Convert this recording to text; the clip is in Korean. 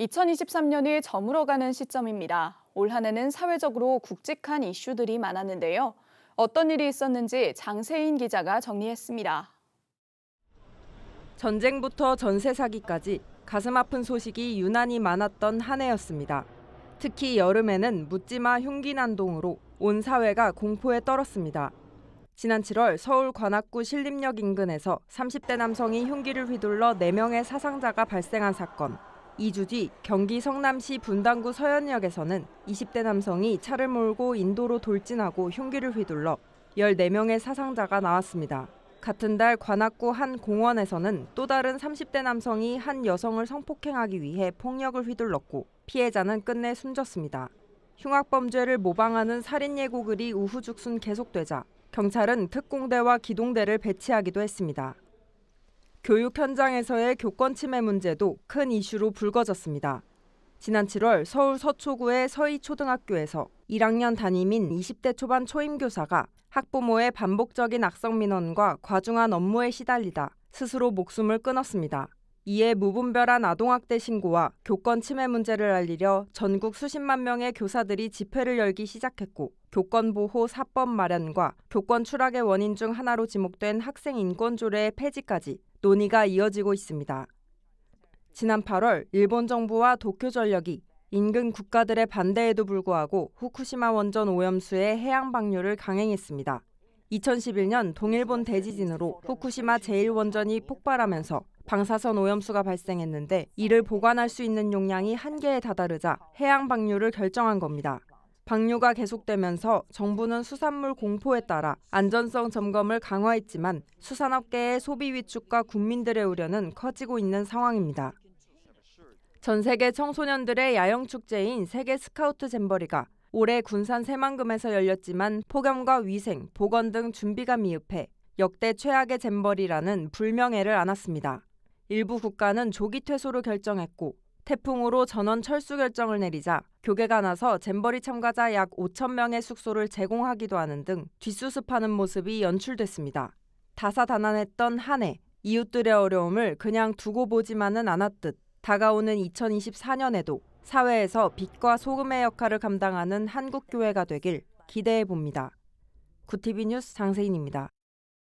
2023년이 저물어가는 시점입니다. 올 한해는 사회적으로 굵직한 이슈들이 많았는데요. 어떤 일이 있었는지 장세인 기자가 정리했습니다. 전쟁부터 전세 사기까지 가슴 아픈 소식이 유난히 많았던 한 해였습니다. 특히 여름에는 묻지마 흉기 난동으로 온 사회가 공포에 떨었습니다. 지난 7월 서울 관악구 신림역 인근에서 30대 남성이 흉기를 휘둘러 4명의 사상자가 발생한 사건. 2주 뒤 경기 성남시 분당구 서현역에서는 20대 남성이 차를 몰고 인도로 돌진하고 흉기를 휘둘러 14명의 사상자가 나왔습니다. 같은 달 관악구 한 공원에서는 또 다른 30대 남성이 한 여성을 성폭행하기 위해 폭력을 휘둘렀고 피해자는 끝내 숨졌습니다. 흉악범죄를 모방하는 살인 예고글이 우후죽순 계속되자 경찰은 특공대와 기동대를 배치하기도 했습니다. 교육 현장에서의 교권 침해 문제도 큰 이슈로 불거졌습니다. 지난 7월 서울 서초구의 서희초등학교에서 1학년 담임인 20대 초반 초임교사가 학부모의 반복적인 악성 민원과 과중한 업무에 시달리다 스스로 목숨을 끊었습니다. 이에 무분별한 아동학대 신고와 교권 침해 문제를 알리려 전국 수십만 명의 교사들이 집회를 열기 시작했고 교권보호 사법 마련과 교권 추락의 원인 중 하나로 지목된 학생 인권조례의 폐지까지 논의가 이어지고 있습니다. 지난 8월 일본 정부와 도쿄전력이 인근 국가들의 반대에도 불구하고 후쿠시마 원전 오염수의 해양 방류를 강행했습니다. 2011년 동일본 대지진으로 후쿠시마 제1원전이 폭발하면서 방사선 오염수가 발생했는데 이를 보관할 수 있는 용량이 한개에 다다르자 해양 방류를 결정한 겁니다. 방류가 계속되면서 정부는 수산물 공포에 따라 안전성 점검을 강화했지만 수산업계의 소비 위축과 국민들의 우려는 커지고 있는 상황입니다. 전 세계 청소년들의 야영 축제인 세계 스카우트 잼버리가 올해 군산 새만금에서 열렸지만 폭염과 위생, 보건 등 준비가 미흡해 역대 최악의 잼버리라는 불명예를 안았습니다. 일부 국가는 조기 퇴소로 결정했고 태풍으로 전원 철수 결정을 내리자 교계가 나서 잼버리 참가자 약 5천 명의 숙소를 제공하기도 하는 등 뒷수습하는 모습이 연출됐습니다. 다사다난했던 한해 이웃들의 어려움을 그냥 두고 보지만은 않았듯 다가오는 2024년에도 사회에서 빛과 소금의 역할을 감당하는 한국교회가 되길 기대해 봅니다. 구티비 뉴스 장세인입니다.